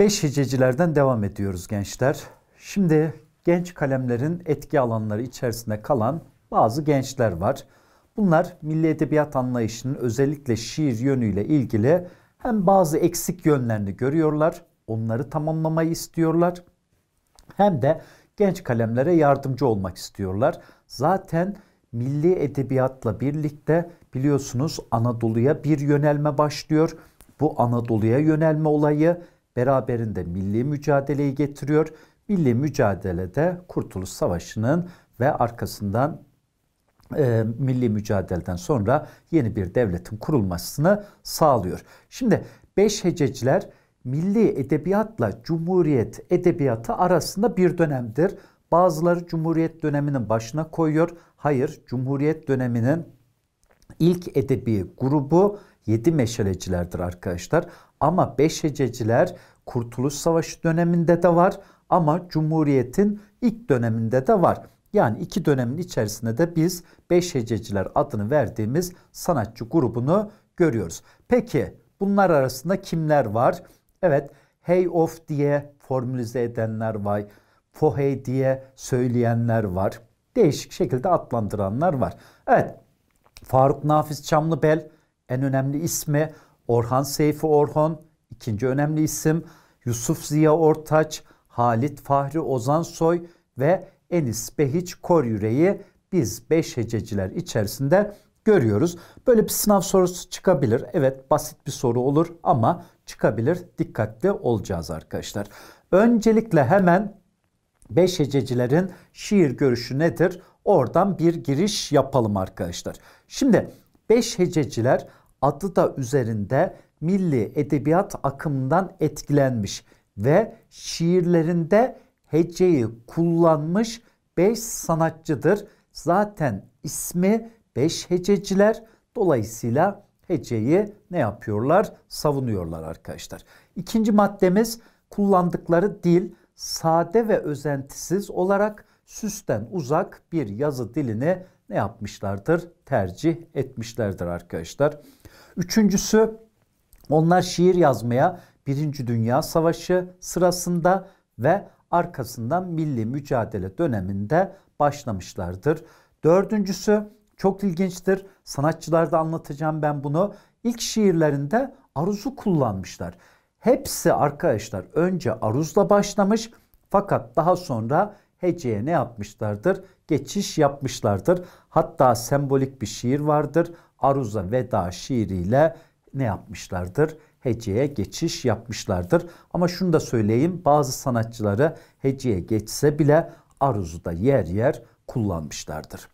5 hececilerden devam ediyoruz gençler. Şimdi genç kalemlerin etki alanları içerisinde kalan bazı gençler var. Bunlar milli edebiyat anlayışının özellikle şiir yönüyle ilgili hem bazı eksik yönlerini görüyorlar, onları tamamlamayı istiyorlar. Hem de genç kalemlere yardımcı olmak istiyorlar. Zaten milli edebiyatla birlikte biliyorsunuz Anadolu'ya bir yönelme başlıyor. Bu Anadolu'ya yönelme olayı beraberinde milli mücadeleyi getiriyor. Milli mücadelede Kurtuluş Savaşı'nın ve arkasından e, milli mücadeleden sonra yeni bir devletin kurulmasını sağlıyor. Şimdi beş hececiler milli edebiyatla cumhuriyet edebiyatı arasında bir dönemdir. Bazıları cumhuriyet döneminin başına koyuyor. Hayır, cumhuriyet döneminin ilk edebi grubu yedi meşalecilerdir arkadaşlar. Ama beş hececiler Kurtuluş Savaşı döneminde de var ama Cumhuriyet'in ilk döneminde de var. Yani iki dönemin içerisinde de biz beş hececiler adını verdiğimiz sanatçı grubunu görüyoruz. Peki bunlar arasında kimler var? Evet hey of diye formülize edenler var. Fohey diye söyleyenler var. Değişik şekilde adlandıranlar var. Evet Faruk Nafiz Çamlıbel en önemli ismi. Orhan Seyfi Orhon ikinci önemli isim. Yusuf Ziya Ortaç, Halit Fahri Ozansoy ve Enis Behiç Koryüre'yi biz beş hececiler içerisinde görüyoruz. Böyle bir sınav sorusu çıkabilir. Evet basit bir soru olur ama çıkabilir. Dikkatli olacağız arkadaşlar. Öncelikle hemen beş hececilerin şiir görüşü nedir? Oradan bir giriş yapalım arkadaşlar. Şimdi beş hececiler adı da üzerinde milli edebiyat akımından etkilenmiş ve şiirlerinde heceyi kullanmış beş sanatçıdır. Zaten ismi beş hececiler. Dolayısıyla heceyi ne yapıyorlar? Savunuyorlar arkadaşlar. İkinci maddemiz kullandıkları dil sade ve özentisiz olarak süsten uzak bir yazı dilini ne yapmışlardır? Tercih etmişlerdir arkadaşlar. Üçüncüsü onlar şiir yazmaya Birinci Dünya Savaşı sırasında ve arkasından milli mücadele döneminde başlamışlardır. Dördüncüsü çok ilginçtir. Sanatçılarda anlatacağım ben bunu. İlk şiirlerinde aruzu kullanmışlar. Hepsi arkadaşlar önce aruzla başlamış fakat daha sonra heceye ne yapmışlardır? Geçiş yapmışlardır. Hatta sembolik bir şiir vardır. Aruza veda şiiriyle ne yapmışlardır? Heceye geçiş yapmışlardır. Ama şunu da söyleyeyim bazı sanatçıları heceye geçse bile aruzu da yer yer kullanmışlardır.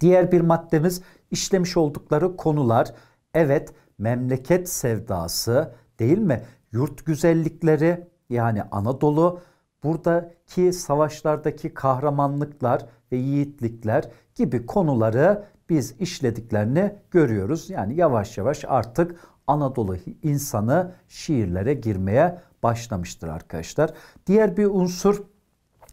Diğer bir maddemiz işlemiş oldukları konular. Evet memleket sevdası değil mi? Yurt güzellikleri yani Anadolu buradaki savaşlardaki kahramanlıklar ve yiğitlikler gibi konuları biz işlediklerini görüyoruz. Yani yavaş yavaş artık Anadolu insanı şiirlere girmeye başlamıştır arkadaşlar. Diğer bir unsur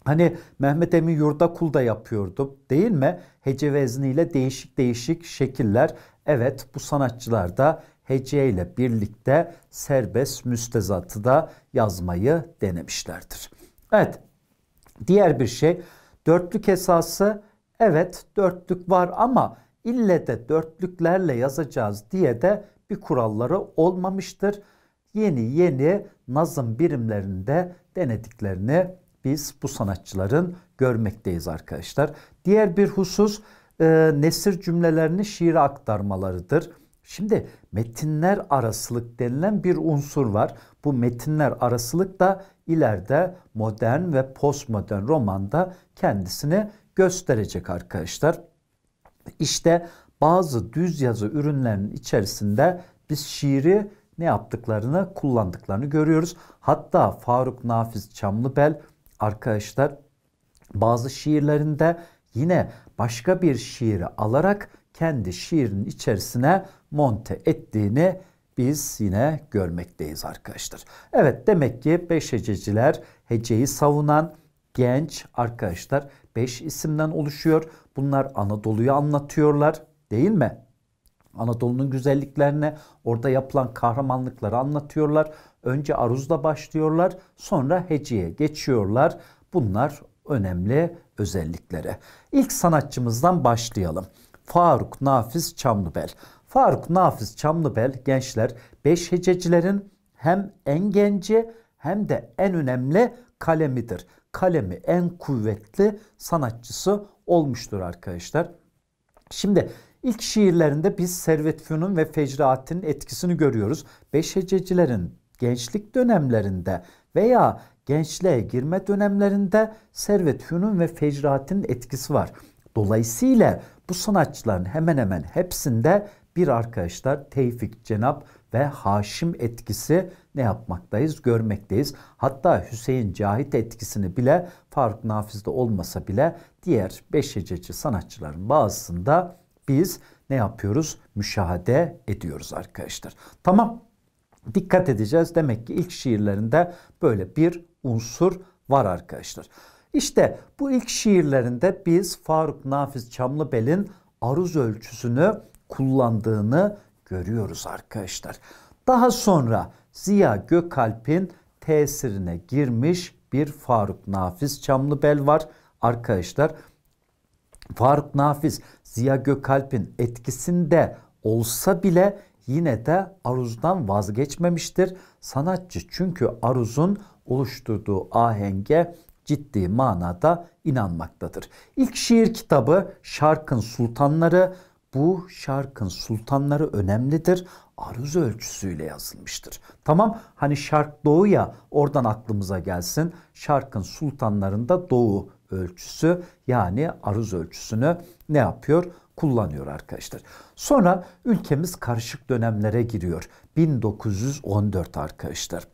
Hani Mehmet Emin Yurda kulda yapıyordu değil mi? Hece vezniyle değişik değişik şekiller. Evet bu sanatçılar da hece ile birlikte serbest müstezatı da yazmayı denemişlerdir. Evet diğer bir şey dörtlük esası evet dörtlük var ama ille de dörtlüklerle yazacağız diye de bir kuralları olmamıştır. Yeni yeni nazım birimlerinde denediklerini biz bu sanatçıların görmekteyiz arkadaşlar. Diğer bir husus e, nesir cümlelerini şiire aktarmalarıdır. Şimdi metinler arasılık denilen bir unsur var. Bu metinler arasılık da ileride modern ve postmodern romanda kendisini gösterecek arkadaşlar. İşte bazı düz yazı ürünlerinin içerisinde biz şiiri ne yaptıklarını, kullandıklarını görüyoruz. Hatta Faruk Nafiz Çamlıbel arkadaşlar bazı şiirlerinde yine başka bir şiiri alarak kendi şiirinin içerisine monte ettiğini biz yine görmekteyiz arkadaşlar. Evet demek ki beş hececiler heceyi savunan genç arkadaşlar 5 isimden oluşuyor. Bunlar Anadolu'yu anlatıyorlar değil mi? Anadolu'nun güzelliklerine, orada yapılan kahramanlıkları anlatıyorlar. Önce Aruz'da başlıyorlar, sonra Hece'ye geçiyorlar. Bunlar önemli özellikleri. İlk sanatçımızdan başlayalım. Faruk Nafiz Çamlıbel. Faruk Nafiz Çamlıbel gençler 5 hececilerin hem en genci hem de en önemli kalemidir kalemi en kuvvetli sanatçısı olmuştur arkadaşlar. Şimdi ilk şiirlerinde biz Servet Fünun ve Fecraat'in etkisini görüyoruz. Beş hececilerin gençlik dönemlerinde veya gençliğe girme dönemlerinde Servet Fünun ve Fecraat'in etkisi var. Dolayısıyla bu sanatçıların hemen hemen hepsinde bir arkadaşlar Tevfik Cenap ve Haşim etkisi ne yapmaktayız? Görmekteyiz. Hatta Hüseyin Cahit etkisini bile Faruk Nafiz'de olmasa bile diğer beşececi sanatçıların bazısında biz ne yapıyoruz? Müşahede ediyoruz arkadaşlar. Tamam dikkat edeceğiz. Demek ki ilk şiirlerinde böyle bir unsur var arkadaşlar. İşte bu ilk şiirlerinde biz Faruk Nafiz Çamlıbel'in aruz ölçüsünü kullandığını görüyoruz arkadaşlar. Daha sonra Ziya Gökalp'in tesirine girmiş bir Faruk Nafiz Çamlıbel var arkadaşlar. Faruk Nafiz Ziya Gökalp'in etkisinde olsa bile yine de aruzdan vazgeçmemiştir. Sanatçı çünkü aruzun oluşturduğu ahenge ciddi manada inanmaktadır. İlk şiir kitabı Şarkın Sultanları bu şarkın sultanları önemlidir. Aruz ölçüsüyle yazılmıştır. Tamam hani şark doğu ya oradan aklımıza gelsin. Şarkın sultanlarında doğu ölçüsü yani aruz ölçüsünü ne yapıyor? kullanıyor arkadaşlar. Sonra ülkemiz karışık dönemlere giriyor. 1914 arkadaşlar.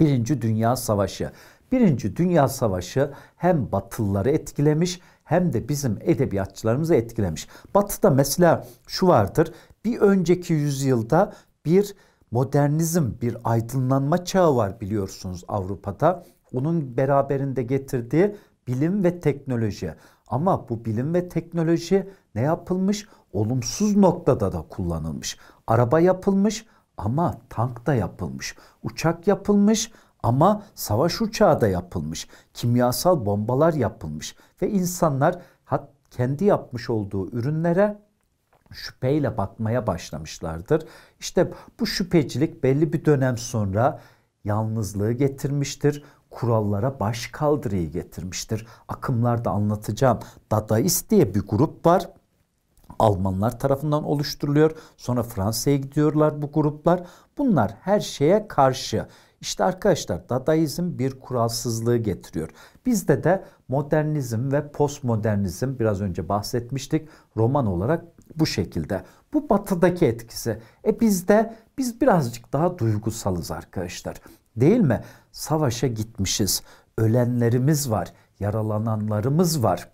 Birinci Dünya Savaşı. Birinci Dünya Savaşı hem Batılıları etkilemiş hem de bizim edebiyatçılarımızı etkilemiş. Batı'da mesela şu vardır. Bir önceki yüzyılda bir modernizm, bir aydınlanma çağı var biliyorsunuz Avrupa'da. Onun beraberinde getirdiği bilim ve teknoloji. Ama bu bilim ve teknoloji ne yapılmış? Olumsuz noktada da kullanılmış. Araba yapılmış ama tank da yapılmış. Uçak yapılmış ama savaş uçağı da yapılmış, kimyasal bombalar yapılmış ve insanlar hat kendi yapmış olduğu ürünlere şüpheyle bakmaya başlamışlardır. İşte bu şüphecilik belli bir dönem sonra yalnızlığı getirmiştir. Kurallara baş kaldırıyı getirmiştir. Akımlarda anlatacağım. Dadaist diye bir grup var. Almanlar tarafından oluşturuluyor. Sonra Fransa'ya gidiyorlar bu gruplar. Bunlar her şeye karşı işte arkadaşlar Dadaizm bir kuralsızlığı getiriyor. Bizde de modernizm ve postmodernizm biraz önce bahsetmiştik roman olarak bu şekilde. Bu batıdaki etkisi. E bizde biz birazcık daha duygusalız arkadaşlar. Değil mi? Savaşa gitmişiz. Ölenlerimiz var, yaralananlarımız var.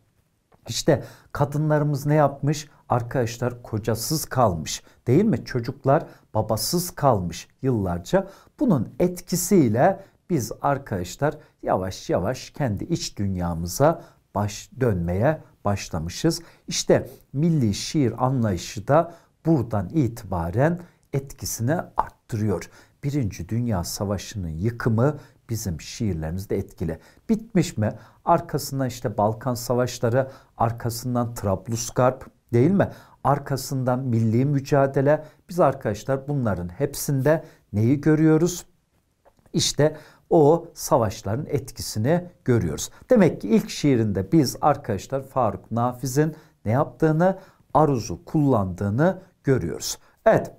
İşte kadınlarımız ne yapmış? Arkadaşlar kocasız kalmış değil mi? Çocuklar babasız kalmış yıllarca. Bunun etkisiyle biz arkadaşlar yavaş yavaş kendi iç dünyamıza baş dönmeye başlamışız. İşte milli şiir anlayışı da buradan itibaren etkisini arttırıyor. Birinci Dünya Savaşı'nın yıkımı bizim şiirlerimizde etkili. Bitmiş mi? Arkasından işte Balkan Savaşları, arkasından Trablusgarp, Değil mi? Arkasından milli mücadele. Biz arkadaşlar bunların hepsinde neyi görüyoruz? İşte o savaşların etkisini görüyoruz. Demek ki ilk şiirinde biz arkadaşlar Faruk Nafiz'in ne yaptığını, aruzu kullandığını görüyoruz. Evet.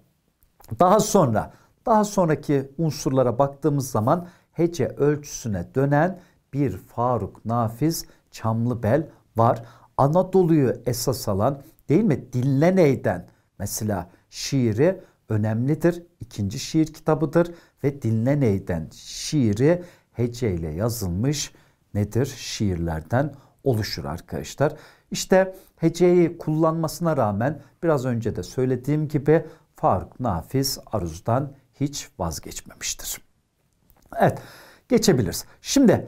Daha sonra daha sonraki unsurlara baktığımız zaman hece ölçüsüne dönen bir Faruk Nafiz Çamlıbel var. Anadolu'yu esas alan Değil mi? Dinleneyden mesela şiiri önemlidir. İkinci şiir kitabıdır ve Dinleneyden şiiri heceyle yazılmış nedir? Şiirlerden oluşur arkadaşlar. İşte heceyi kullanmasına rağmen biraz önce de söylediğim gibi Faruk Nafiz Aruz'dan hiç vazgeçmemiştir. Evet geçebiliriz. Şimdi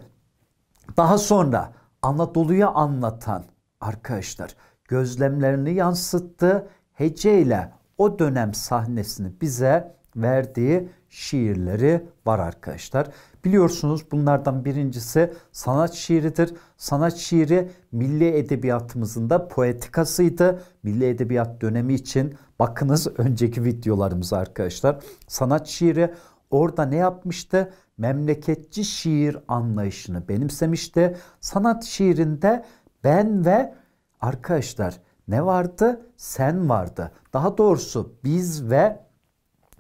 daha sonra Anadolu'ya anlatan arkadaşlar gözlemlerini yansıttı. Heceyle o dönem sahnesini bize verdiği şiirleri var arkadaşlar. Biliyorsunuz bunlardan birincisi sanat şiiridir. Sanat şiiri milli edebiyatımızın da poetikasıydı. Milli edebiyat dönemi için bakınız önceki videolarımız arkadaşlar. Sanat şiiri orada ne yapmıştı? Memleketçi şiir anlayışını benimsemişti. Sanat şiirinde ben ve arkadaşlar ne vardı? Sen vardı. Daha doğrusu biz ve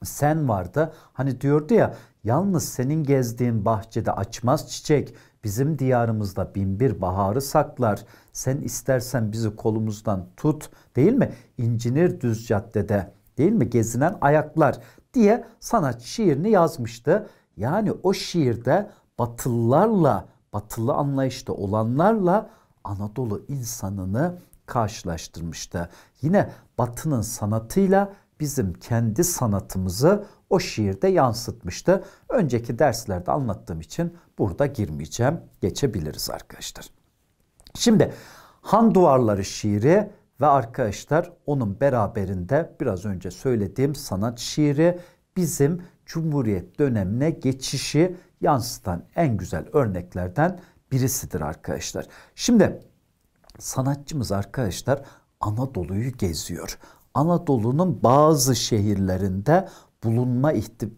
sen vardı. Hani diyordu ya yalnız senin gezdiğin bahçede açmaz çiçek. Bizim diyarımızda binbir baharı saklar. Sen istersen bizi kolumuzdan tut değil mi? İncinir düz caddede değil mi? Gezinen ayaklar diye sanat şiirini yazmıştı. Yani o şiirde batılılarla, batılı anlayışta olanlarla Anadolu insanını karşılaştırmıştı. Yine Batı'nın sanatıyla bizim kendi sanatımızı o şiirde yansıtmıştı. Önceki derslerde anlattığım için burada girmeyeceğim. Geçebiliriz arkadaşlar. Şimdi Han Duvarları şiiri ve arkadaşlar onun beraberinde biraz önce söylediğim sanat şiiri bizim Cumhuriyet dönemine geçişi yansıtan en güzel örneklerden birisidir arkadaşlar. Şimdi sanatçımız arkadaşlar Anadolu'yu geziyor. Anadolu'nun bazı şehirlerinde bulunma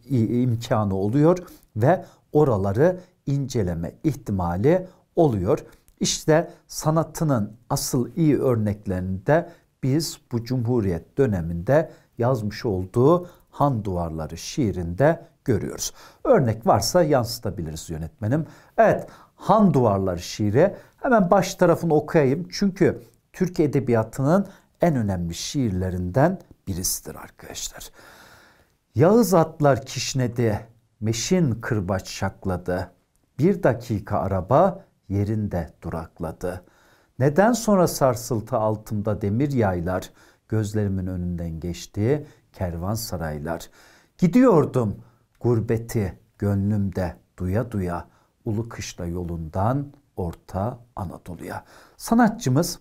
imkanı oluyor ve oraları inceleme ihtimali oluyor. İşte sanatının asıl iyi örneklerini de biz bu Cumhuriyet döneminde yazmış olduğu Han Duvarları şiirinde görüyoruz. Örnek varsa yansıtabiliriz yönetmenim. Evet Han Duvarları şiiri. Hemen baş tarafını okuyayım. Çünkü Türk Edebiyatı'nın en önemli şiirlerinden birisidir arkadaşlar. Yağız atlar kişnedi, meşin kırbaç şakladı. Bir dakika araba yerinde durakladı. Neden sonra sarsıltı altımda demir yaylar, gözlerimin önünden geçti kervansaraylar. Gidiyordum gurbeti gönlümde duya duya. Ulu Kışla yolundan Orta Anadolu'ya. Sanatçımız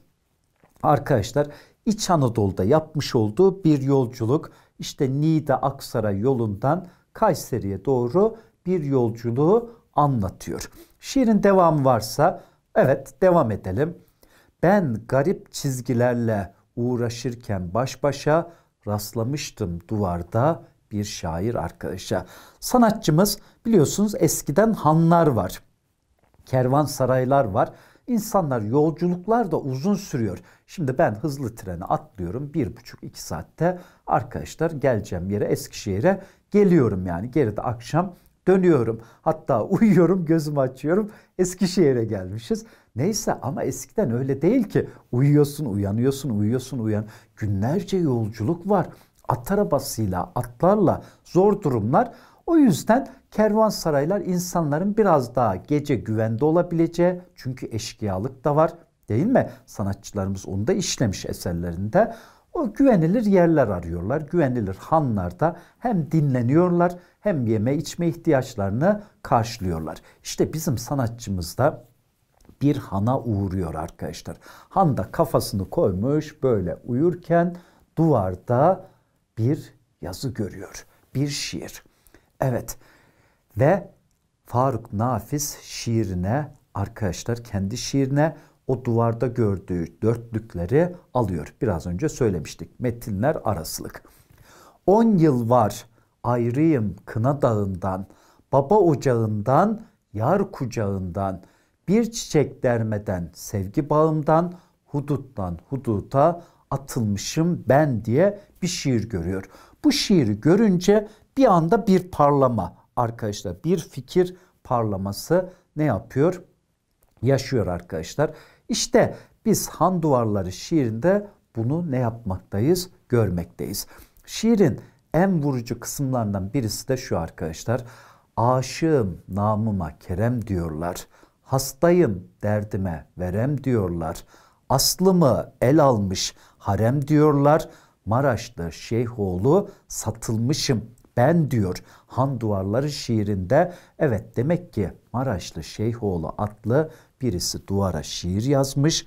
arkadaşlar İç Anadolu'da yapmış olduğu bir yolculuk işte Nida Aksara yolundan Kayseri'ye doğru bir yolculuğu anlatıyor. Şiirin devamı varsa evet devam edelim. Ben garip çizgilerle uğraşırken baş başa rastlamıştım duvarda bir şair arkadaşa. Sanatçımız biliyorsunuz eskiden hanlar var. Kervansaraylar var. İnsanlar yolculuklar da uzun sürüyor. Şimdi ben hızlı treni atlıyorum. Bir buçuk iki saatte arkadaşlar geleceğim yere Eskişehir'e geliyorum yani. Geride akşam dönüyorum. Hatta uyuyorum gözümü açıyorum. Eskişehir'e gelmişiz. Neyse ama eskiden öyle değil ki. Uyuyorsun uyanıyorsun uyuyorsun uyan. Günlerce yolculuk var at arabasıyla, atlarla zor durumlar. O yüzden kervansaraylar insanların biraz daha gece güvende olabileceği çünkü eşkıyalık da var değil mi? Sanatçılarımız onu da işlemiş eserlerinde. O güvenilir yerler arıyorlar. Güvenilir hanlarda hem dinleniyorlar hem yeme içme ihtiyaçlarını karşılıyorlar. İşte bizim sanatçımız da bir hana uğruyor arkadaşlar. Han da kafasını koymuş böyle uyurken duvarda bir yazı görüyor. Bir şiir. Evet. Ve Faruk Nafiz şiirine arkadaşlar kendi şiirine o duvarda gördüğü dörtlükleri alıyor. Biraz önce söylemiştik. Metinler arasılık. 10 yıl var ayrıyım kına dağından, baba ocağından, yar kucağından, bir çiçek dermeden sevgi bağımdan, huduttan huduta, atılmışım ben diye bir şiir görüyor. Bu şiiri görünce bir anda bir parlama arkadaşlar bir fikir parlaması ne yapıyor? Yaşıyor arkadaşlar. İşte biz Han Duvarları şiirinde bunu ne yapmaktayız? Görmekteyiz. Şiirin en vurucu kısımlarından birisi de şu arkadaşlar. Aşığım namıma kerem diyorlar. Hastayım derdime verem diyorlar. Aslımı el almış harem diyorlar. Maraşlı Şeyhoğlu satılmışım ben diyor. Han duvarları şiirinde evet demek ki Maraşlı Şeyhoğlu adlı birisi duvara şiir yazmış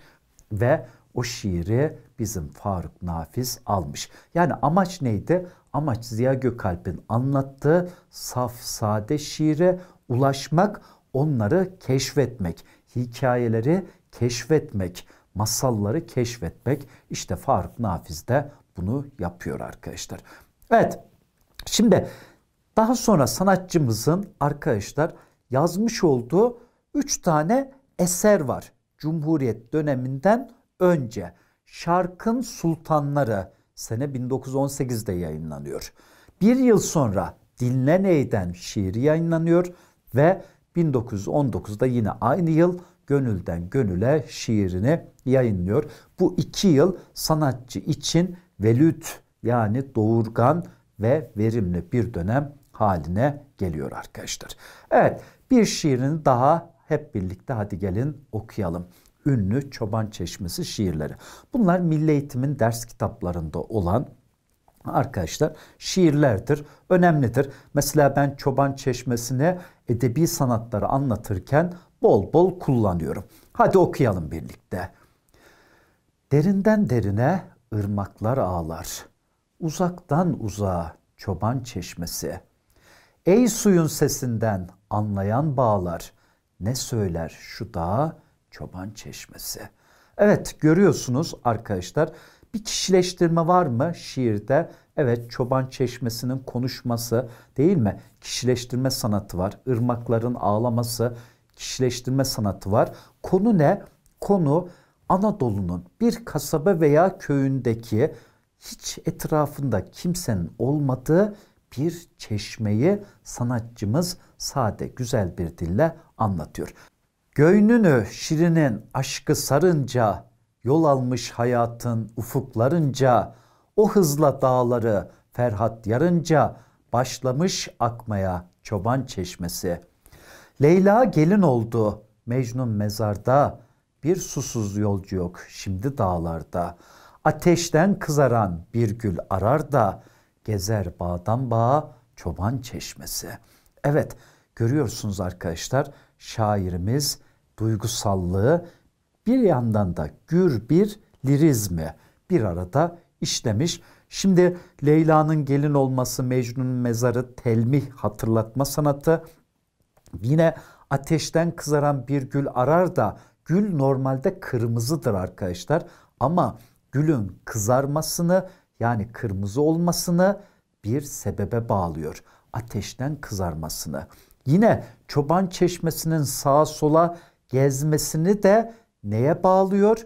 ve o şiiri bizim Faruk Nafiz almış. Yani amaç neydi? Amaç Ziya Gökalp'in anlattığı saf sade şiire ulaşmak, onları keşfetmek, hikayeleri keşfetmek masalları keşfetmek. İşte Faruk Nafiz de bunu yapıyor arkadaşlar. Evet şimdi daha sonra sanatçımızın arkadaşlar yazmış olduğu 3 tane eser var. Cumhuriyet döneminden önce Şarkın Sultanları sene 1918'de yayınlanıyor. Bir yıl sonra Dinleney'den şiiri yayınlanıyor ve 1919'da yine aynı yıl gönülden gönüle şiirini yayınlıyor. Bu iki yıl sanatçı için velüt yani doğurgan ve verimli bir dönem haline geliyor arkadaşlar. Evet bir şiirini daha hep birlikte hadi gelin okuyalım. Ünlü Çoban Çeşmesi şiirleri. Bunlar Milli Eğitim'in ders kitaplarında olan arkadaşlar şiirlerdir, önemlidir. Mesela ben Çoban çeşmesini edebi sanatları anlatırken bol bol kullanıyorum. Hadi okuyalım birlikte. Derinden derine ırmaklar ağlar. Uzaktan uzağa çoban çeşmesi. Ey suyun sesinden anlayan bağlar. Ne söyler şu dağ çoban çeşmesi. Evet görüyorsunuz arkadaşlar bir kişileştirme var mı şiirde? Evet çoban çeşmesinin konuşması değil mi? Kişileştirme sanatı var. Irmakların ağlaması, kişileştirme sanatı var. Konu ne? Konu Anadolu'nun bir kasaba veya köyündeki hiç etrafında kimsenin olmadığı bir çeşmeyi sanatçımız sade güzel bir dille anlatıyor. Göynünü şirinin aşkı sarınca, yol almış hayatın ufuklarınca, o hızla dağları Ferhat yarınca başlamış akmaya çoban çeşmesi.'' Leyla gelin oldu. Mecnun mezarda. Bir susuz yolcu yok şimdi dağlarda. Ateşten kızaran bir gül arar da gezer bağdan bağa çoban çeşmesi. Evet görüyorsunuz arkadaşlar şairimiz duygusallığı bir yandan da gür bir lirizmi bir arada işlemiş. Şimdi Leyla'nın gelin olması, Mecnun'un mezarı, telmih hatırlatma sanatı, Yine ateşten kızaran bir gül arar da gül normalde kırmızıdır arkadaşlar ama gülün kızarmasını yani kırmızı olmasını bir sebebe bağlıyor. Ateşten kızarmasını. Yine çoban çeşmesinin sağa sola gezmesini de neye bağlıyor?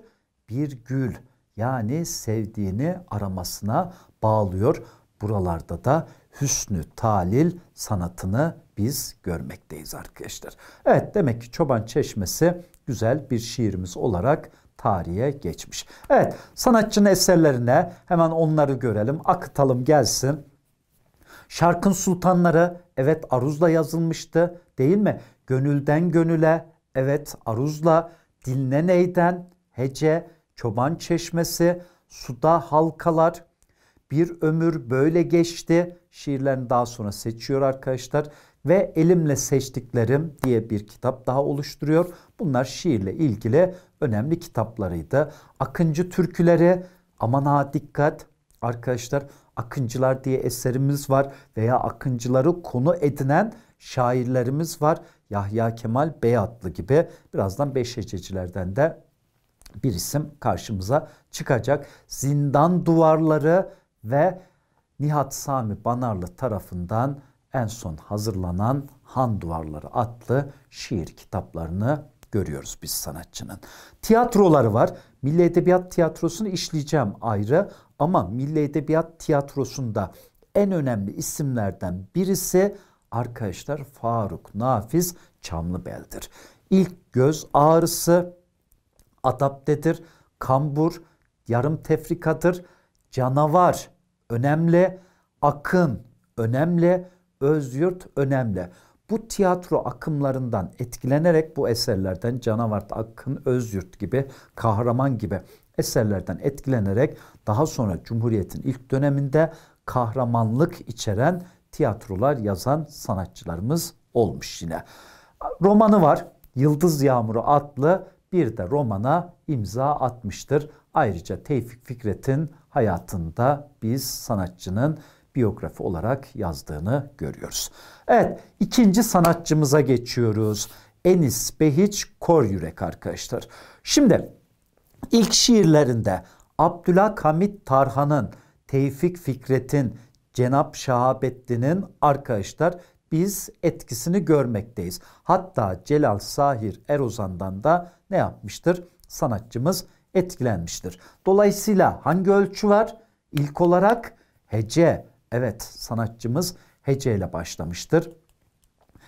Bir gül yani sevdiğini aramasına bağlıyor. Buralarda da hüsnü talil sanatını biz görmekteyiz arkadaşlar. Evet demek ki Çoban Çeşmesi güzel bir şiirimiz olarak tarihe geçmiş. Evet sanatçının eserlerine hemen onları görelim akıtalım gelsin. Şarkın Sultanları evet aruzla yazılmıştı değil mi? Gönülden gönüle evet aruzla diline neyden hece çoban çeşmesi suda halkalar bir ömür böyle geçti şiirlerini daha sonra seçiyor arkadaşlar ve Elimle Seçtiklerim diye bir kitap daha oluşturuyor. Bunlar şiirle ilgili önemli kitaplarıydı. Akıncı türküleri aman ha dikkat arkadaşlar Akıncılar diye eserimiz var veya akıncıları konu edinen şairlerimiz var. Yahya Kemal Beyatlı gibi birazdan beş de bir isim karşımıza çıkacak. Zindan duvarları ve Nihat Sami Banarlı tarafından en son hazırlanan Han Duvarları adlı şiir kitaplarını görüyoruz biz sanatçının. Tiyatroları var. Milli Edebiyat Tiyatrosu'nu işleyeceğim ayrı ama Milli Edebiyat Tiyatrosu'nda en önemli isimlerden birisi arkadaşlar Faruk Nafiz Çamlıbel'dir. İlk göz ağrısı adaptedir, kambur, yarım tefrikadır, canavar önemli, akın önemli, Özyurt önemli. Bu tiyatro akımlarından etkilenerek bu eserlerden Canavart Akın Özyurt gibi, Kahraman gibi eserlerden etkilenerek daha sonra Cumhuriyet'in ilk döneminde kahramanlık içeren tiyatrolar yazan sanatçılarımız olmuş yine. Romanı var. Yıldız Yağmuru adlı bir de romana imza atmıştır. Ayrıca Tevfik Fikret'in hayatında biz sanatçının biyografi olarak yazdığını görüyoruz. Evet ikinci sanatçımıza geçiyoruz. Enis Behiç Koryürek arkadaşlar. Şimdi ilk şiirlerinde Abdülhak Hamit Tarhan'ın, Tevfik Fikret'in, Cenap Şahabettin'in arkadaşlar biz etkisini görmekteyiz. Hatta Celal Sahir Erozan'dan da ne yapmıştır? Sanatçımız etkilenmiştir. Dolayısıyla hangi ölçü var? İlk olarak hece, Evet sanatçımız heceyle başlamıştır.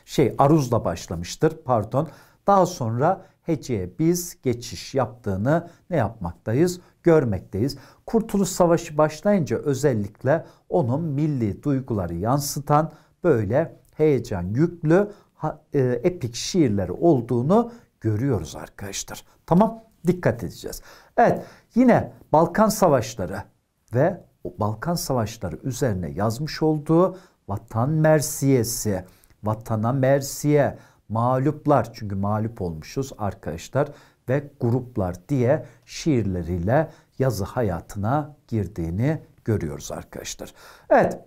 Şey aruzla başlamıştır pardon. Daha sonra heceye biz geçiş yaptığını ne yapmaktayız? Görmekteyiz. Kurtuluş Savaşı başlayınca özellikle onun milli duyguları yansıtan böyle heyecan yüklü e, epik şiirleri olduğunu görüyoruz arkadaşlar. Tamam dikkat edeceğiz. Evet yine Balkan Savaşları ve Balkan Savaşları üzerine yazmış olduğu Vatan Mersiyesi, Vatana Mersiye, Mağluplar çünkü mağlup olmuşuz arkadaşlar ve gruplar diye şiirleriyle yazı hayatına girdiğini görüyoruz arkadaşlar. Evet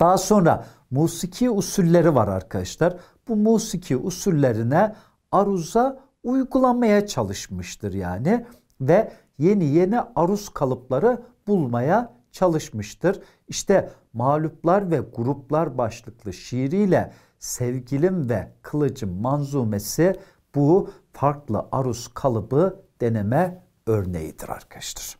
daha sonra musiki usulleri var arkadaşlar. Bu musiki usullerine aruza uygulamaya çalışmıştır yani ve yeni yeni aruz kalıpları bulmaya çalışmıştır. İşte mağluplar ve gruplar başlıklı şiiriyle sevgilim ve kılıcım manzumesi bu farklı aruz kalıbı deneme örneğidir arkadaşlar.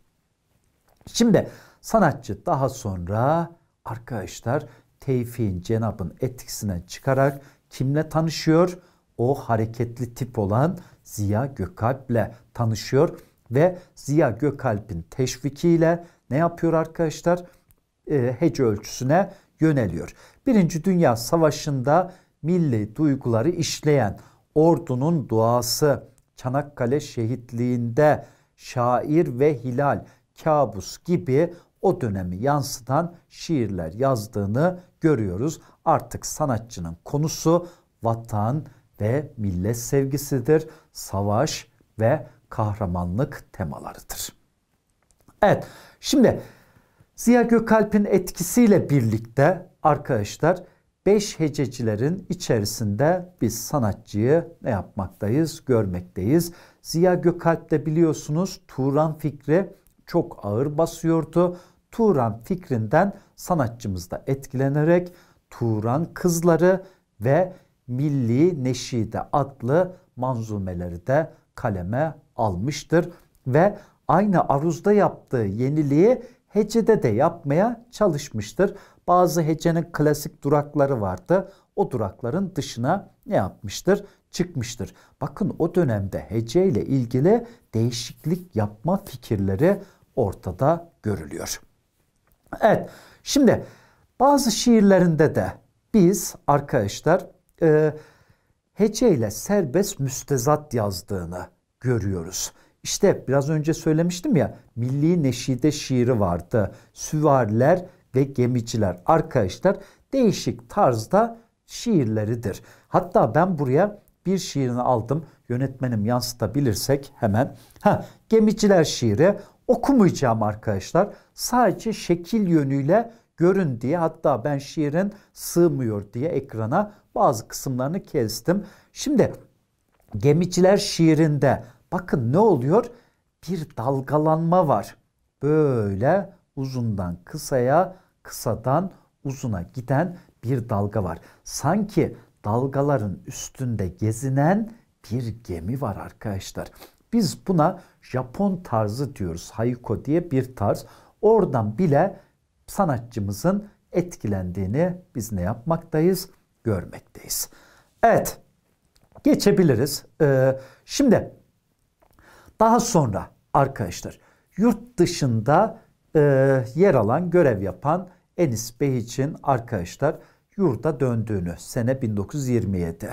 Şimdi sanatçı daha sonra arkadaşlar Tevfik'in Cenab'ın etkisine çıkarak kimle tanışıyor? O hareketli tip olan Ziya Gökalp'le tanışıyor ve Ziya Gökalp'in teşvikiyle ne yapıyor arkadaşlar? E, hece ölçüsüne yöneliyor. Birinci Dünya Savaşı'nda milli duyguları işleyen ordunun duası Çanakkale şehitliğinde şair ve hilal kabus gibi o dönemi yansıtan şiirler yazdığını görüyoruz. Artık sanatçının konusu vatan ve millet sevgisidir, savaş ve kahramanlık temalarıdır. Evet şimdi Ziya Gökalp'in etkisiyle birlikte arkadaşlar beş hececilerin içerisinde biz sanatçıyı ne yapmaktayız görmekteyiz. Ziya Gökalp de biliyorsunuz Turan fikri çok ağır basıyordu. Turan fikrinden sanatçımız da etkilenerek Turan kızları ve Milli Neşide adlı manzumeleri de kaleme almıştır ve aynı aruzda yaptığı yeniliği hecede de yapmaya çalışmıştır. Bazı hecenin klasik durakları vardı. O durakların dışına ne yapmıştır? Çıkmıştır. Bakın o dönemde hece ile ilgili değişiklik yapma fikirleri ortada görülüyor. Evet şimdi bazı şiirlerinde de biz arkadaşlar e, hece ile serbest müstezat yazdığını görüyoruz. İşte biraz önce söylemiştim ya milli neşide şiiri vardı. Süvariler ve gemiciler arkadaşlar değişik tarzda şiirleridir. Hatta ben buraya bir şiirini aldım. Yönetmenim yansıtabilirsek hemen. Ha, gemiciler şiiri okumayacağım arkadaşlar. Sadece şekil yönüyle görün diye hatta ben şiirin sığmıyor diye ekrana bazı kısımlarını kestim. Şimdi gemiciler şiirinde Bakın ne oluyor? Bir dalgalanma var. Böyle uzundan kısaya, kısadan uzuna giden bir dalga var. Sanki dalgaların üstünde gezinen bir gemi var arkadaşlar. Biz buna Japon tarzı diyoruz. Hayko diye bir tarz. Oradan bile sanatçımızın etkilendiğini biz ne yapmaktayız? Görmekteyiz. Evet. Geçebiliriz. Ee, şimdi daha sonra arkadaşlar yurt dışında e, yer alan görev yapan Enis Bey için arkadaşlar yurda döndüğünü sene 1927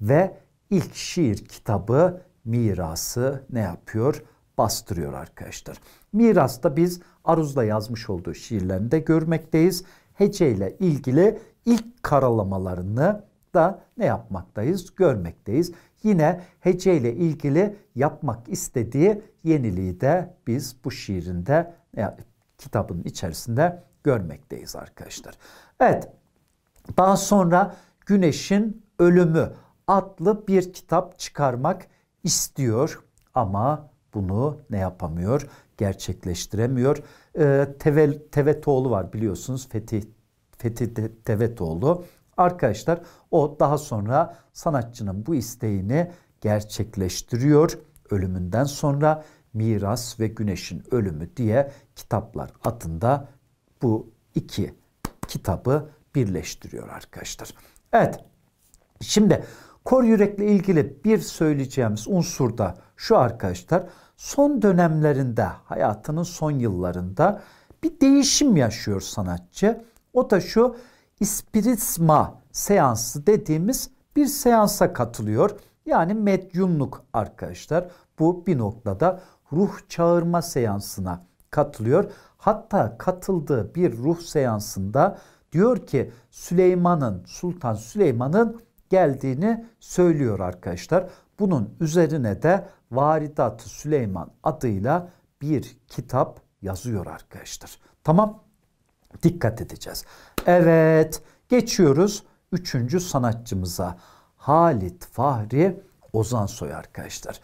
ve ilk şiir kitabı Mirası ne yapıyor? Bastırıyor arkadaşlar. Miras'ta biz Aruz'da yazmış olduğu şiirlerinde görmekteyiz. Hece ile ilgili ilk karalamalarını da ne yapmaktayız? Görmekteyiz yine hece ile ilgili yapmak istediği yeniliği de biz bu şiirinde yani e, kitabın içerisinde görmekteyiz arkadaşlar. Evet daha sonra Güneşin Ölümü adlı bir kitap çıkarmak istiyor ama bunu ne yapamıyor? Gerçekleştiremiyor. Ee, Tevetoğlu var biliyorsunuz Fethi, Fethi Tevetoğlu Arkadaşlar o daha sonra sanatçının bu isteğini gerçekleştiriyor. Ölümünden sonra Miras ve Güneşin Ölümü diye kitaplar adında bu iki kitabı birleştiriyor arkadaşlar. Evet. Şimdi kor yürekle ilgili bir söyleyeceğimiz unsur da şu arkadaşlar. Son dönemlerinde, hayatının son yıllarında bir değişim yaşıyor sanatçı. O da şu ispirizma seansı dediğimiz bir seansa katılıyor. Yani medyumluk arkadaşlar. Bu bir noktada ruh çağırma seansına katılıyor. Hatta katıldığı bir ruh seansında diyor ki Süleyman'ın, Sultan Süleyman'ın geldiğini söylüyor arkadaşlar. Bunun üzerine de varidat Süleyman adıyla bir kitap yazıyor arkadaşlar. Tamam dikkat edeceğiz. Evet geçiyoruz üçüncü sanatçımıza. Halit Fahri Ozan Soy arkadaşlar.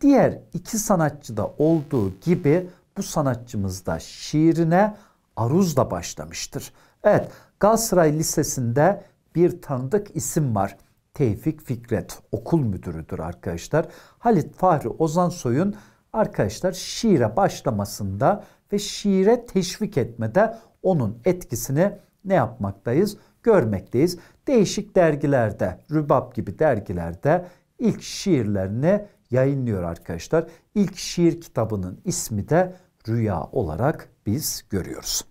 Diğer iki sanatçıda olduğu gibi bu sanatçımız da şiirine aruzla başlamıştır. Evet Galatasaray Lisesi'nde bir tanıdık isim var. Tevfik Fikret okul müdürüdür arkadaşlar. Halit Fahri Ozan Soy'un arkadaşlar şiire başlamasında ve şiire teşvik etmede onun etkisini ne yapmaktayız? Görmekteyiz. Değişik dergilerde, Rübab gibi dergilerde ilk şiirlerini yayınlıyor arkadaşlar. İlk şiir kitabının ismi de Rüya olarak biz görüyoruz.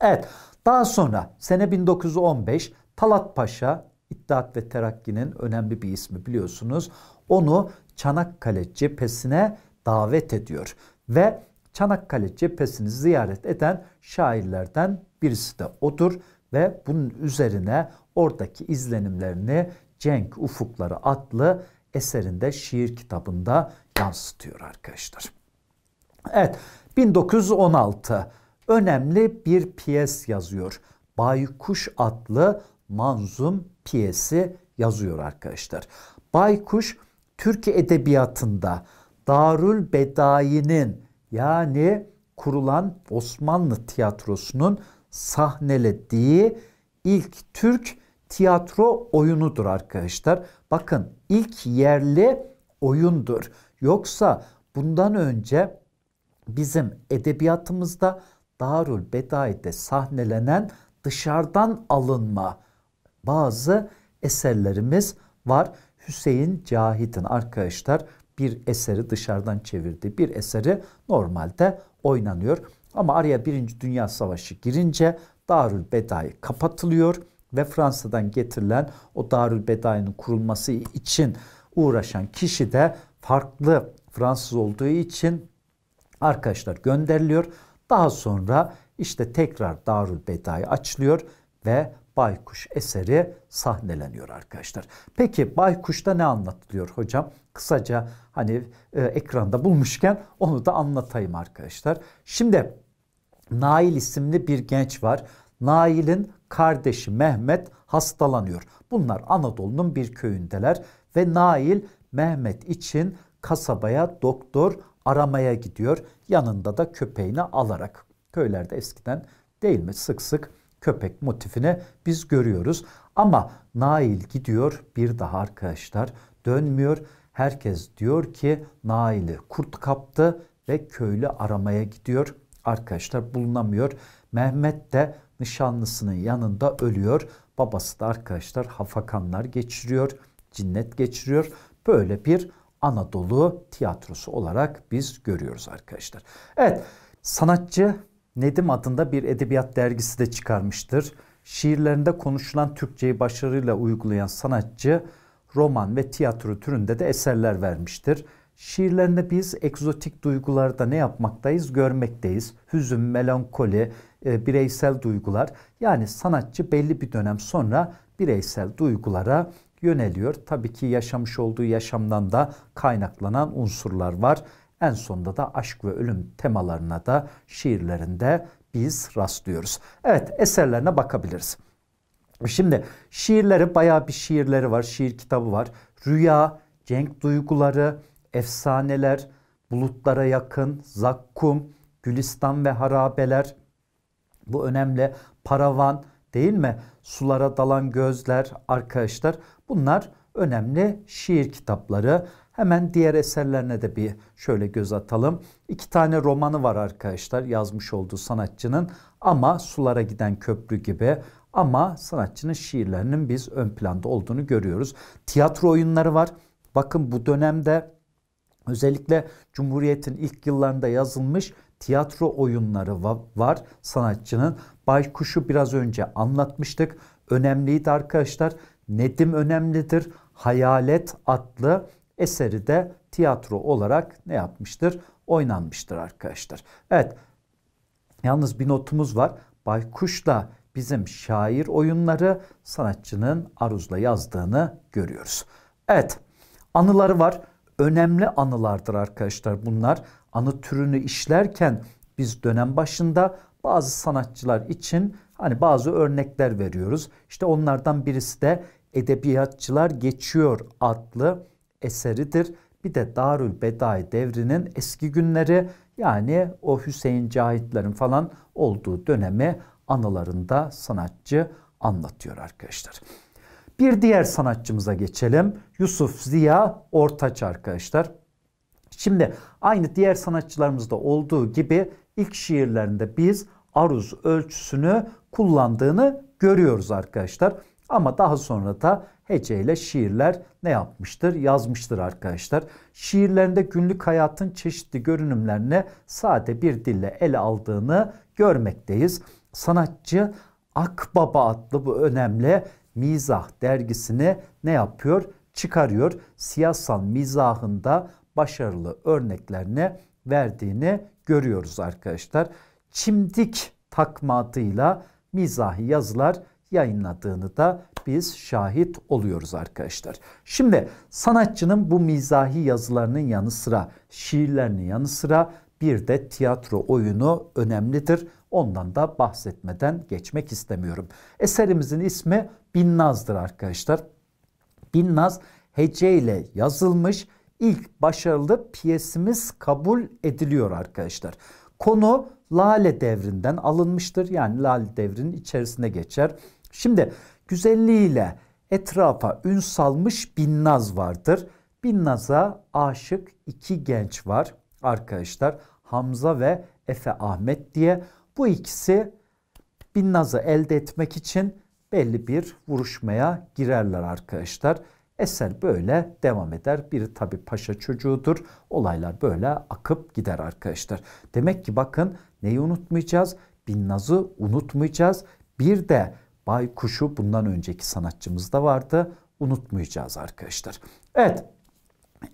Evet, daha sonra sene 1915 Talat Paşa İttihat ve Terakki'nin önemli bir ismi biliyorsunuz. Onu Çanakkale cephesine davet ediyor ve Çanakkale cephesini ziyaret eden şairlerden Birisi de odur ve bunun üzerine oradaki izlenimlerini Cenk Ufukları adlı eserinde şiir kitabında yansıtıyor arkadaşlar. Evet 1916 önemli bir piyes yazıyor. Baykuş adlı manzum piyesi yazıyor arkadaşlar. Baykuş Türkiye edebiyatında Darül Bedai'nin yani kurulan Osmanlı tiyatrosunun sahnelediği ilk Türk tiyatro oyunudur arkadaşlar. Bakın ilk yerli oyundur. Yoksa bundan önce bizim edebiyatımızda Darül Bedai'de sahnelenen dışarıdan alınma bazı eserlerimiz var. Hüseyin Cahit'in arkadaşlar bir eseri dışarıdan çevirdi. Bir eseri normalde oynanıyor. Ama araya Birinci Dünya Savaşı girince Darül Bedai kapatılıyor ve Fransa'dan getirilen o Darül Bedai'nin kurulması için uğraşan kişi de farklı Fransız olduğu için arkadaşlar gönderiliyor. Daha sonra işte tekrar Darül Bedai açılıyor ve Baykuş eseri sahneleniyor arkadaşlar. Peki Baykuş'ta ne anlatılıyor hocam? Kısaca hani e, ekranda bulmuşken onu da anlatayım arkadaşlar. Şimdi Nail isimli bir genç var. Nail'in kardeşi Mehmet hastalanıyor. Bunlar Anadolu'nun bir köyündeler ve Nail Mehmet için kasabaya doktor aramaya gidiyor. Yanında da köpeğini alarak. Köylerde eskiden değil mi sık sık köpek motifini biz görüyoruz. Ama Nail gidiyor bir daha arkadaşlar dönmüyor. Herkes diyor ki Nail'i kurt kaptı ve köylü aramaya gidiyor arkadaşlar bulunamıyor. Mehmet de nişanlısının yanında ölüyor. Babası da arkadaşlar hafakanlar geçiriyor, cinnet geçiriyor. Böyle bir Anadolu tiyatrosu olarak biz görüyoruz arkadaşlar. Evet, sanatçı Nedim adında bir edebiyat dergisi de çıkarmıştır. Şiirlerinde konuşulan Türkçeyi başarıyla uygulayan sanatçı roman ve tiyatro türünde de eserler vermiştir. Şiirlerinde biz egzotik duygularda ne yapmaktayız? Görmekteyiz. Hüzün, melankoli, e, bireysel duygular. Yani sanatçı belli bir dönem sonra bireysel duygulara yöneliyor. Tabii ki yaşamış olduğu yaşamdan da kaynaklanan unsurlar var. En sonunda da aşk ve ölüm temalarına da şiirlerinde biz rastlıyoruz. Evet eserlerine bakabiliriz. Şimdi şiirleri bayağı bir şiirleri var. Şiir kitabı var. Rüya, cenk duyguları, efsaneler, bulutlara yakın, zakkum, gülistan ve harabeler, bu önemli paravan değil mi? Sulara dalan gözler arkadaşlar bunlar önemli şiir kitapları. Hemen diğer eserlerine de bir şöyle göz atalım. İki tane romanı var arkadaşlar yazmış olduğu sanatçının ama sulara giden köprü gibi ama sanatçının şiirlerinin biz ön planda olduğunu görüyoruz. Tiyatro oyunları var. Bakın bu dönemde Özellikle Cumhuriyet'in ilk yıllarında yazılmış tiyatro oyunları var sanatçının. Baykuş'u biraz önce anlatmıştık. Önemliydi arkadaşlar. Nedim önemlidir. Hayalet adlı eseri de tiyatro olarak ne yapmıştır? Oynanmıştır arkadaşlar. Evet. Yalnız bir notumuz var. Baykuş'la bizim şair oyunları sanatçının Aruz'la yazdığını görüyoruz. Evet. Anıları var önemli anılardır arkadaşlar bunlar. Anı türünü işlerken biz dönem başında bazı sanatçılar için hani bazı örnekler veriyoruz. İşte onlardan birisi de Edebiyatçılar Geçiyor adlı eseridir. Bir de Darül Bedai devrinin eski günleri yani o Hüseyin Cahitlerin falan olduğu dönemi anılarında sanatçı anlatıyor arkadaşlar. Bir diğer sanatçımıza geçelim. Yusuf Ziya Ortaç arkadaşlar. Şimdi aynı diğer sanatçılarımızda olduğu gibi ilk şiirlerinde biz aruz ölçüsünü kullandığını görüyoruz arkadaşlar. Ama daha sonra da heceyle şiirler ne yapmıştır? Yazmıştır arkadaşlar. Şiirlerinde günlük hayatın çeşitli görünümlerini sade bir dille ele aldığını görmekteyiz. Sanatçı Akbaba adlı bu önemli Mizah dergisine ne yapıyor? Çıkarıyor. Siyasal mizahında başarılı örneklerine verdiğini görüyoruz arkadaşlar. Çimdik takma adıyla mizahi yazılar yayınladığını da biz şahit oluyoruz arkadaşlar. Şimdi sanatçının bu mizahi yazılarının yanı sıra şiirlerinin yanı sıra bir de tiyatro oyunu önemlidir. Ondan da bahsetmeden geçmek istemiyorum. Eserimizin ismi Binnaz'dır arkadaşlar. Binnaz hece ile yazılmış ilk başarılı piyesimiz kabul ediliyor arkadaşlar. Konu Lale devrinden alınmıştır. Yani Lale devrinin içerisine geçer. Şimdi güzelliğiyle etrafa ün salmış Binnaz vardır. Binnaz'a aşık iki genç var arkadaşlar. Hamza ve Efe Ahmet diye bu ikisi Binnaz'ı elde etmek için belli bir vuruşmaya girerler arkadaşlar. Eser böyle devam eder. Biri tabi paşa çocuğudur. Olaylar böyle akıp gider arkadaşlar. Demek ki bakın neyi unutmayacağız? Binnaz'ı unutmayacağız. Bir de Baykuş'u bundan önceki sanatçımız da vardı. Unutmayacağız arkadaşlar. Evet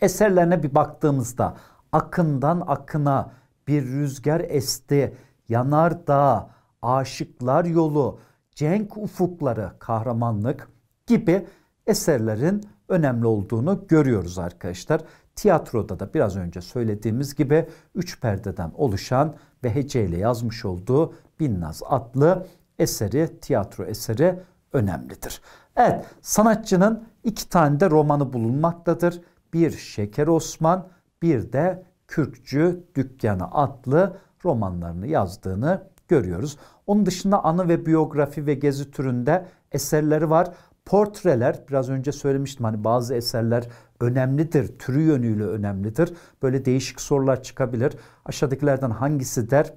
eserlerine bir baktığımızda akından akına bir rüzgar esti Yanar Dağ, Aşıklar Yolu, Cenk Ufukları, Kahramanlık gibi eserlerin önemli olduğunu görüyoruz arkadaşlar. Tiyatroda da biraz önce söylediğimiz gibi üç perdeden oluşan ve heceyle yazmış olduğu Binnaz adlı eseri, tiyatro eseri önemlidir. Evet, sanatçının iki tane de romanı bulunmaktadır. Bir Şeker Osman, bir de Kürkçü Dükkanı adlı romanlarını yazdığını görüyoruz. Onun dışında anı ve biyografi ve gezi türünde eserleri var. Portreler biraz önce söylemiştim hani bazı eserler önemlidir, türü yönüyle önemlidir. Böyle değişik sorular çıkabilir. Aşağıdakilerden hangisi der?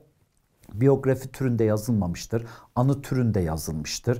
Biyografi türünde yazılmamıştır, anı türünde yazılmıştır,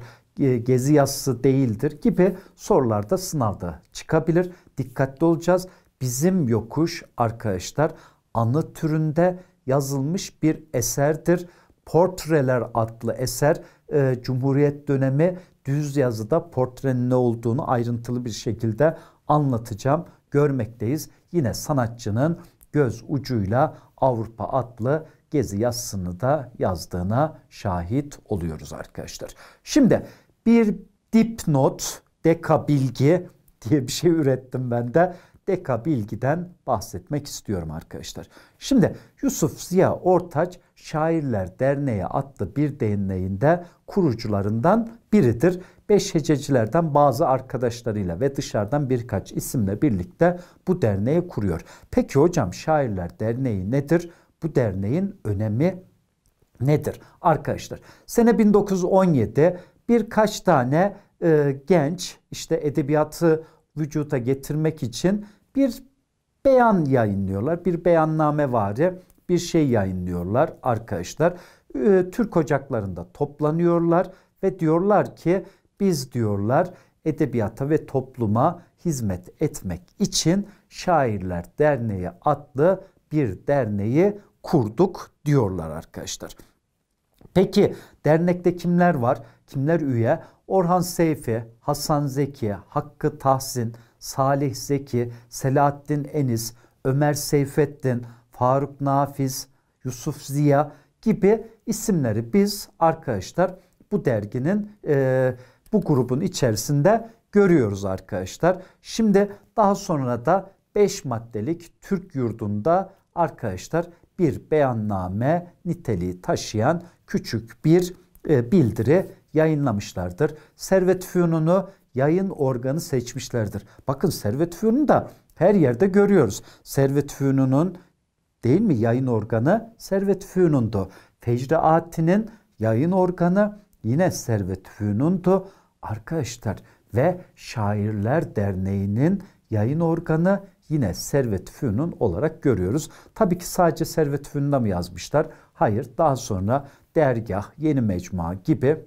gezi yazısı değildir gibi sorular da sınavda çıkabilir. Dikkatli olacağız. Bizim yokuş arkadaşlar anı türünde yazılmış bir eserdir. Portreler adlı eser e, Cumhuriyet dönemi düz yazıda portrenin ne olduğunu ayrıntılı bir şekilde anlatacağım. Görmekteyiz. Yine sanatçının göz ucuyla Avrupa adlı gezi yazısını da yazdığına şahit oluyoruz arkadaşlar. Şimdi bir dipnot, deka bilgi diye bir şey ürettim ben de. Deka Bilgi'den bahsetmek istiyorum arkadaşlar. Şimdi Yusuf Ziya Ortaç Şairler Derneği adlı bir derneğinde kurucularından biridir. Beş hececilerden bazı arkadaşlarıyla ve dışarıdan birkaç isimle birlikte bu derneği kuruyor. Peki hocam Şairler Derneği nedir? Bu derneğin önemi nedir? Arkadaşlar sene 1917 birkaç tane e, genç işte edebiyatı vücuda getirmek için bir beyan yayınlıyorlar. Bir beyanname var ya bir şey yayınlıyorlar arkadaşlar. Ee, Türk ocaklarında toplanıyorlar ve diyorlar ki biz diyorlar edebiyata ve topluma hizmet etmek için Şairler Derneği adlı bir derneği kurduk diyorlar arkadaşlar. Peki dernekte kimler var? Kimler üye? Orhan Seyfi, Hasan Zeki, Hakkı Tahsin, Salih Zeki, Selahattin Eniz, Ömer Seyfettin, Faruk Nafiz, Yusuf Ziya gibi isimleri biz arkadaşlar bu derginin e, bu grubun içerisinde görüyoruz arkadaşlar. Şimdi daha sonra da 5 maddelik Türk yurdunda arkadaşlar bir beyanname niteliği taşıyan küçük bir e, bildiri yayınlamışlardır. Servet Fünun'u yayın organı seçmişlerdir. Bakın Servet Fünun'u da her yerde görüyoruz. Servet Fünun'un değil mi yayın organı Servet Fünun'du. Fecraati'nin yayın organı yine Servet Fünun'du. Arkadaşlar ve Şairler Derneği'nin yayın organı yine Servet Fünun olarak görüyoruz. Tabii ki sadece Servet Fünun'da mı yazmışlar? Hayır daha sonra dergah, yeni mecmua gibi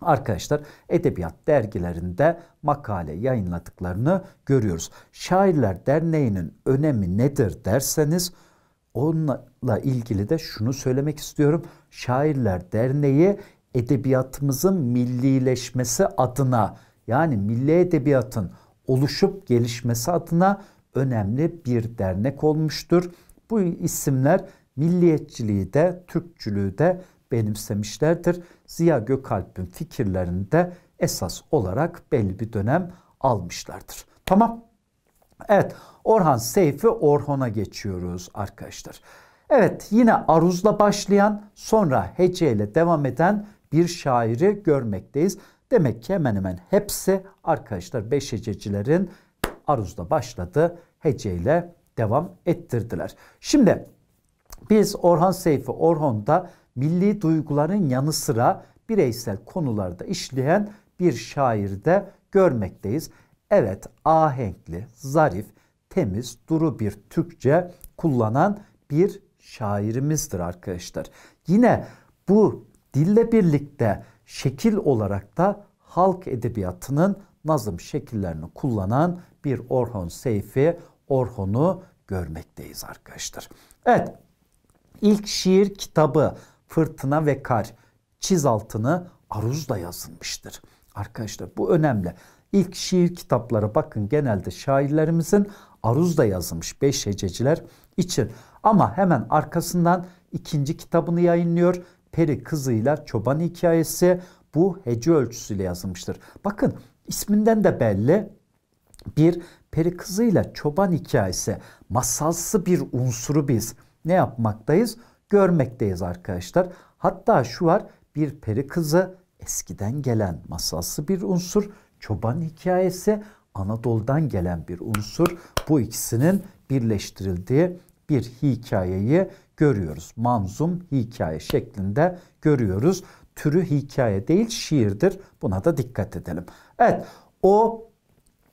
arkadaşlar edebiyat dergilerinde makale yayınladıklarını görüyoruz. Şairler Derneği'nin önemi nedir derseniz onunla ilgili de şunu söylemek istiyorum. Şairler Derneği edebiyatımızın millileşmesi adına yani milli edebiyatın oluşup gelişmesi adına önemli bir dernek olmuştur. Bu isimler milliyetçiliği de Türkçülüğü de benimsemişlerdir. Ziya Gökalp'in fikirlerinde esas olarak belli bir dönem almışlardır. Tamam. Evet Orhan Seyfi Orhon'a geçiyoruz arkadaşlar. Evet yine aruzla başlayan sonra heceyle devam eden bir şairi görmekteyiz. Demek ki hemen hemen hepsi arkadaşlar beş hececilerin aruzla başladı heceyle devam ettirdiler. Şimdi biz Orhan Seyfi Orhon'da milli duyguların yanı sıra bireysel konularda işleyen bir şairde görmekteyiz. Evet ahenkli, zarif, temiz, duru bir Türkçe kullanan bir şairimizdir arkadaşlar. Yine bu dille birlikte şekil olarak da halk edebiyatının nazım şekillerini kullanan bir Orhon Seyfi Orhon'u görmekteyiz arkadaşlar. Evet ilk şiir kitabı fırtına ve kar çiz altını aruzla yazılmıştır. Arkadaşlar bu önemli. İlk şiir kitapları bakın genelde şairlerimizin aruzla yazılmış beş hececiler için. Ama hemen arkasından ikinci kitabını yayınlıyor. Peri kızıyla çoban hikayesi bu hece ölçüsüyle yazılmıştır. Bakın isminden de belli bir peri kızıyla çoban hikayesi masalsı bir unsuru biz ne yapmaktayız? görmekteyiz arkadaşlar. Hatta şu var bir peri kızı eskiden gelen masalsı bir unsur, çoban hikayesi Anadolu'dan gelen bir unsur. Bu ikisinin birleştirildiği bir hikayeyi görüyoruz. Manzum hikaye şeklinde görüyoruz. Türü hikaye değil şiirdir. Buna da dikkat edelim. Evet o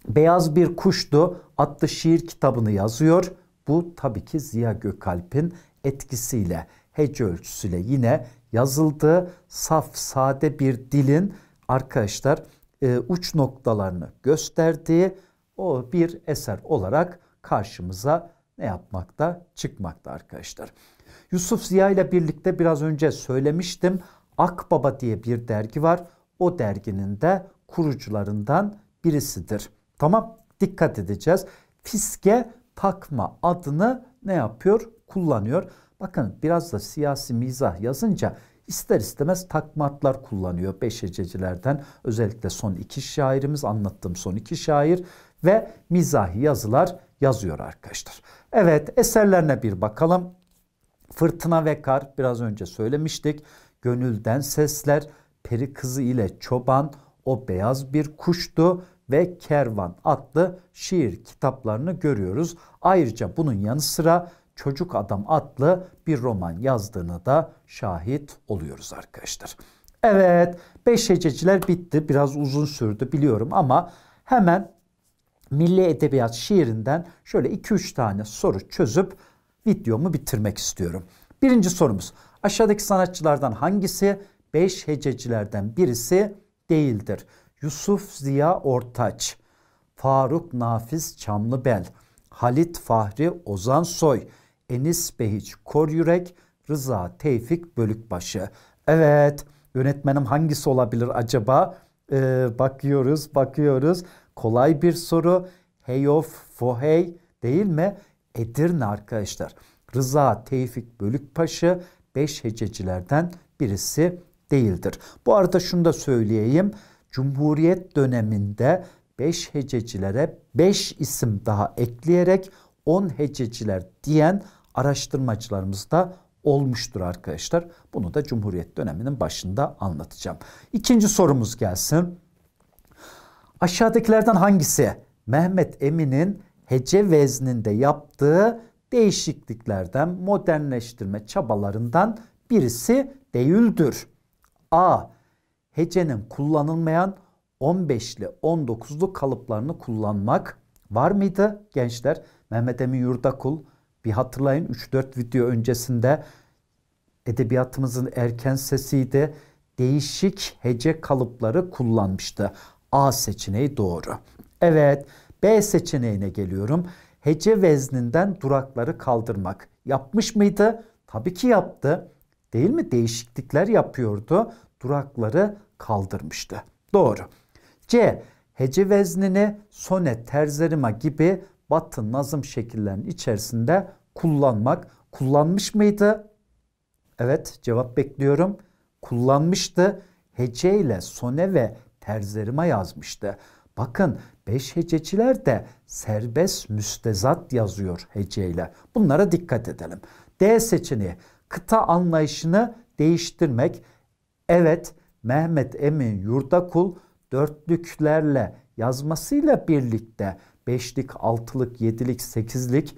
Beyaz Bir Kuştu adlı şiir kitabını yazıyor. Bu tabii ki Ziya Gökalp'in etkisiyle, hece ölçüsüyle yine yazıldığı saf, sade bir dilin arkadaşlar e, uç noktalarını gösterdiği o bir eser olarak karşımıza ne yapmakta? Çıkmakta arkadaşlar. Yusuf Ziya ile birlikte biraz önce söylemiştim. Akbaba diye bir dergi var. O derginin de kurucularından birisidir. Tamam dikkat edeceğiz. Fiske takma adını ne yapıyor? kullanıyor. Bakın biraz da siyasi mizah yazınca ister istemez takmatlar kullanıyor beş hececilerden. Özellikle son iki şairimiz anlattığım son iki şair ve mizahi yazılar yazıyor arkadaşlar. Evet eserlerine bir bakalım. Fırtına ve kar biraz önce söylemiştik. Gönülden sesler, peri kızı ile çoban, o beyaz bir kuştu ve kervan adlı şiir kitaplarını görüyoruz. Ayrıca bunun yanı sıra Çocuk Adam adlı bir roman yazdığını da şahit oluyoruz arkadaşlar. Evet, beş hececiler bitti. Biraz uzun sürdü biliyorum ama hemen milli edebiyat şiirinden şöyle 2-3 tane soru çözüp videomu bitirmek istiyorum. Birinci sorumuz. Aşağıdaki sanatçılardan hangisi beş hececilerden birisi değildir? Yusuf Ziya Ortaç, Faruk Nafiz Çamlıbel, Halit Fahri Ozansoy, Enis Behiç Koryürek, Rıza Tevfik Bölükbaşı. Evet yönetmenim hangisi olabilir acaba? Ee, bakıyoruz bakıyoruz. Kolay bir soru. Heyof Fohey değil mi? Edirne arkadaşlar. Rıza Tevfik Bölükbaşı beş hececilerden birisi değildir. Bu arada şunu da söyleyeyim. Cumhuriyet döneminde beş hececilere beş isim daha ekleyerek 10 hececiler diyen araştırmacılarımız da olmuştur arkadaşlar. Bunu da Cumhuriyet döneminin başında anlatacağım. İkinci sorumuz gelsin. Aşağıdakilerden hangisi Mehmet Emin'in hece vezninde yaptığı değişikliklerden, modernleştirme çabalarından birisi değildir? A. Hecenin kullanılmayan 15'li 19'lu kalıplarını kullanmak Var mıydı gençler? Mehmet Emin Yurdakul bir hatırlayın 3-4 video öncesinde edebiyatımızın erken sesiydi. Değişik hece kalıpları kullanmıştı. A seçeneği doğru. Evet B seçeneğine geliyorum. Hece vezninden durakları kaldırmak. Yapmış mıydı? Tabii ki yaptı. Değil mi? Değişiklikler yapıyordu. Durakları kaldırmıştı. Doğru. C hece veznini sonet, terzerima gibi batı nazım şekillerinin içerisinde kullanmak. Kullanmış mıydı? Evet cevap bekliyorum. Kullanmıştı. Hece ile sone ve terzerima yazmıştı. Bakın beş hececiler de serbest müstezat yazıyor heceyle. Bunlara dikkat edelim. D seçeneği kıta anlayışını değiştirmek. Evet Mehmet Emin Yurdakul dörtlüklerle yazmasıyla birlikte beşlik, altılık, yedilik, sekizlik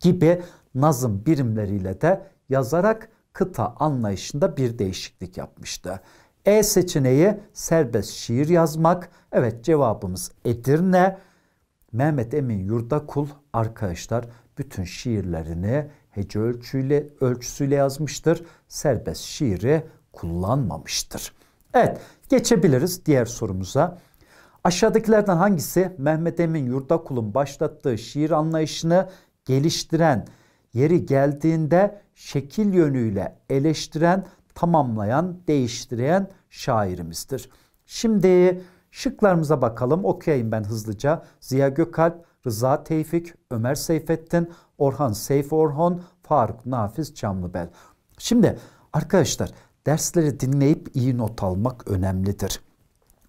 gibi nazım birimleriyle de yazarak kıta anlayışında bir değişiklik yapmıştı. E seçeneği serbest şiir yazmak. Evet cevabımız Edirne. Mehmet Emin Yurdakul arkadaşlar bütün şiirlerini hece ölçüyle, ölçüsüyle yazmıştır. Serbest şiiri kullanmamıştır. Evet geçebiliriz diğer sorumuza. Aşağıdakilerden hangisi Mehmet Emin Yurdakul'un başlattığı şiir anlayışını geliştiren, yeri geldiğinde şekil yönüyle eleştiren, tamamlayan, değiştiren şairimizdir. Şimdi şıklarımıza bakalım. Okuyayım ben hızlıca. Ziya Gökalp, Rıza Tevfik, Ömer Seyfettin, Orhan Seyf Orhon, Faruk Nafiz Çamlıbel. Şimdi arkadaşlar Dersleri dinleyip iyi not almak önemlidir.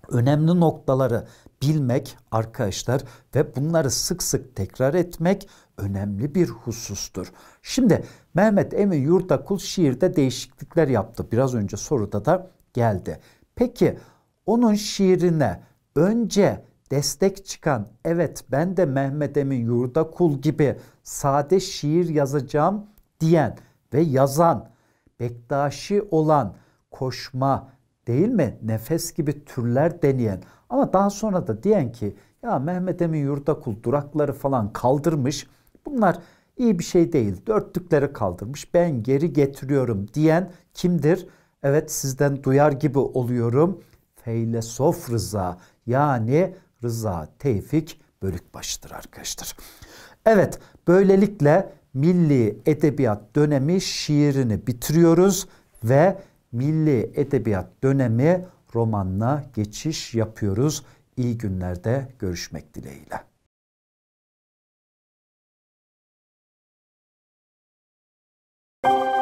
Önemli noktaları bilmek arkadaşlar ve bunları sık sık tekrar etmek önemli bir husustur. Şimdi Mehmet Emin Yurdakul şiirde değişiklikler yaptı. Biraz önce soruda da geldi. Peki onun şiirine önce destek çıkan evet ben de Mehmet Emin Yurdakul gibi sade şiir yazacağım diyen ve yazan bektaşi olan koşma değil mi? Nefes gibi türler deneyen ama daha sonra da diyen ki ya Mehmet Emin Yurdakul durakları falan kaldırmış. Bunlar iyi bir şey değil. Dörtlükleri kaldırmış. Ben geri getiriyorum diyen kimdir? Evet sizden duyar gibi oluyorum. Feylesof Rıza yani Rıza Tevfik Bölükbaşı'dır arkadaşlar. Evet böylelikle milli edebiyat dönemi şiirini bitiriyoruz ve milli edebiyat dönemi romanına geçiş yapıyoruz. İyi günlerde görüşmek dileğiyle. you